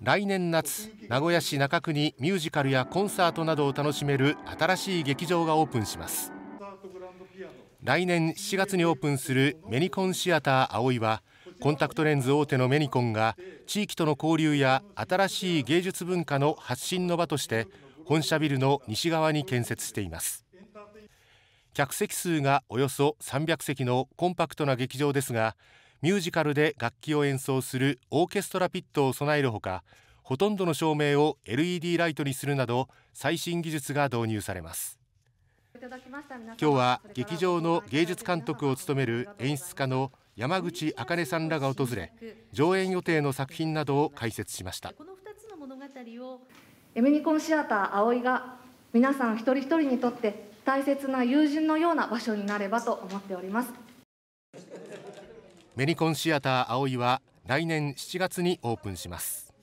来年夏名古屋市中区にミュージカルやコンサートなどを楽しめる新しい劇場がオープンします来年7月にオープンするメニコンシアター葵はコンタクトレンズ大手のメニコンが地域との交流や新しい芸術文化の発信の場として本社ビルの西側に建設しています客席数がおよそ300席のコンパクトな劇場ですがミュージカルで楽器を演奏するオーケストラピットを備えるほかほとんどの照明を LED ライトにするなど最新技術が導入されます今日は劇場の芸術監督を務める演出家の山口茜さんらが訪れ上演予定の作品などを解説しましたこの2つの物語をエミニコンシアター葵が皆さん一人一人にとって大切な友人のような場所になればと思っておりますメニコンシアター葵は来年7月にオープンします